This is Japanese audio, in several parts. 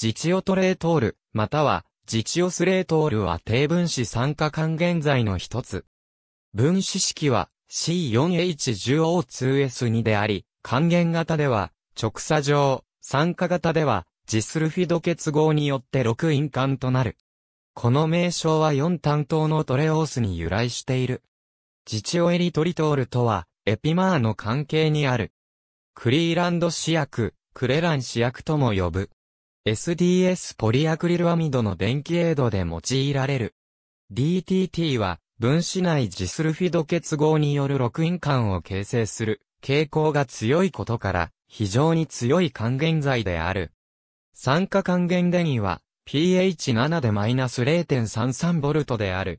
自治オトレートール、または、自治オスレートールは低分子酸化還元剤の一つ。分子式は C4H10O2S2 であり、還元型では直鎖状、酸化型ではジスルフィド結合によって6因環となる。この名称は4担当のトレオースに由来している。ジチオエリトリトールとは、エピマーの関係にある。クリーランド試薬、クレラン試薬とも呼ぶ。SDS ポリアクリルアミドの電気エイドで用いられる。DTT は分子内ジスルフィド結合による6因間を形成する傾向が強いことから非常に強い還元剤である。酸化還元電位は pH7 でマイナス -0.33V である。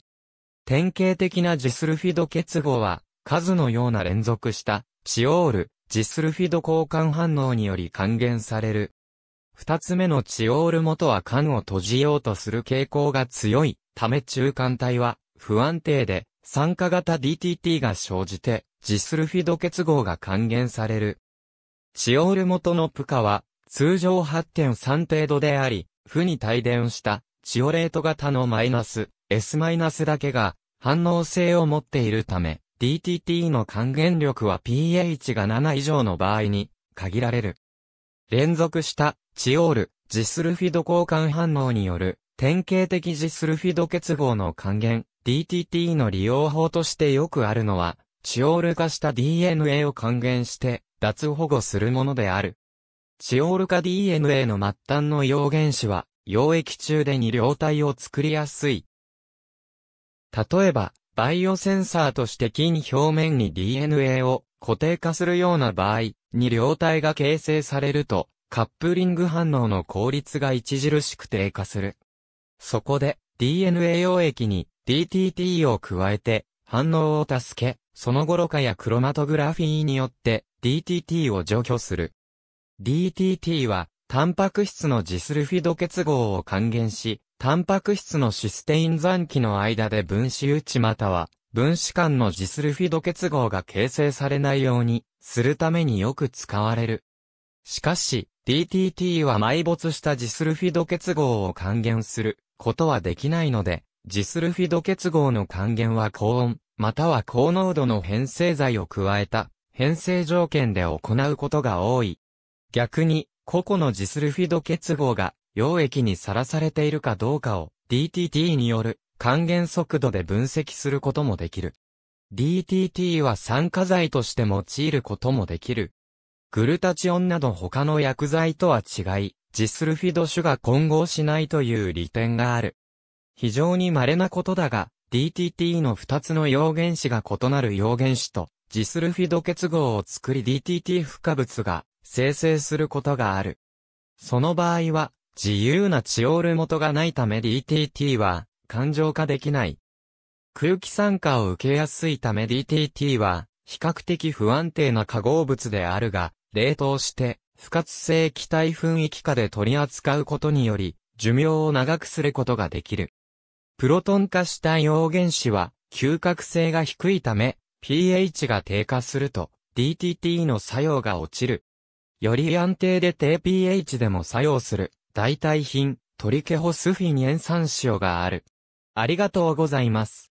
典型的なジスルフィド結合は数のような連続したチオール、ジスルフィド交換反応により還元される二つ目のチオール元は缶を閉じようとする傾向が強いため中間体は不安定で酸化型 DTT が生じてジスルフィド結合が還元される。チオール元のプカは通常8.3程度であり、負に帯電したチオレート型のマイナス S マイナスだけが反応性を持っているため DTT の還元力は pH が7以上の場合に限られる。連続したチオール、ジスルフィド交換反応による典型的ジスルフィド結合の還元 DTT の利用法としてよくあるのは、チオール化した DNA を還元して脱保護するものである。チオール化 DNA の末端の溶原子は、溶液中で二両体を作りやすい。例えば、バイオセンサーとして菌表面に DNA を固定化するような場合、に両体が形成されると、カップリング反応の効率が著しく低下する。そこで、DNA 溶液に DTT を加えて、反応を助け、その後ろ化やクロマトグラフィーによって DTT を除去する。DTT は、タンパク質のジスルフィド結合を還元し、タンパク質のシステイン残機の間で分子打ちまたは、分子間のジスルフィド結合が形成されないように、するためによく使われる。しかし、DTT は埋没したジスルフィド結合を還元することはできないので、ジスルフィド結合の還元は高温、または高濃度の変成剤を加えた変成条件で行うことが多い。逆に、個々のジスルフィド結合が溶液にさらされているかどうかを DTT による還元速度で分析することもできる。DTT は酸化剤として用いることもできる。グルタチオンなど他の薬剤とは違い、ジスルフィド種が混合しないという利点がある。非常に稀なことだが、DTT の2つの陽原子が異なる陽原子と、ジスルフィド結合を作り DTT 付加物が生成することがある。その場合は、自由なチオール元がないため DTT は、感情化できない。空気酸化を受けやすいため DTT は、比較的不安定な化合物であるが、冷凍して、不活性気体雰囲気下で取り扱うことにより、寿命を長くすることができる。プロトン化した陽原子は、嗅覚性が低いため、pH が低下すると、DTT の作用が落ちる。より安定で低 pH でも作用する、代替品、トリケホスフィン塩酸塩がある。ありがとうございます。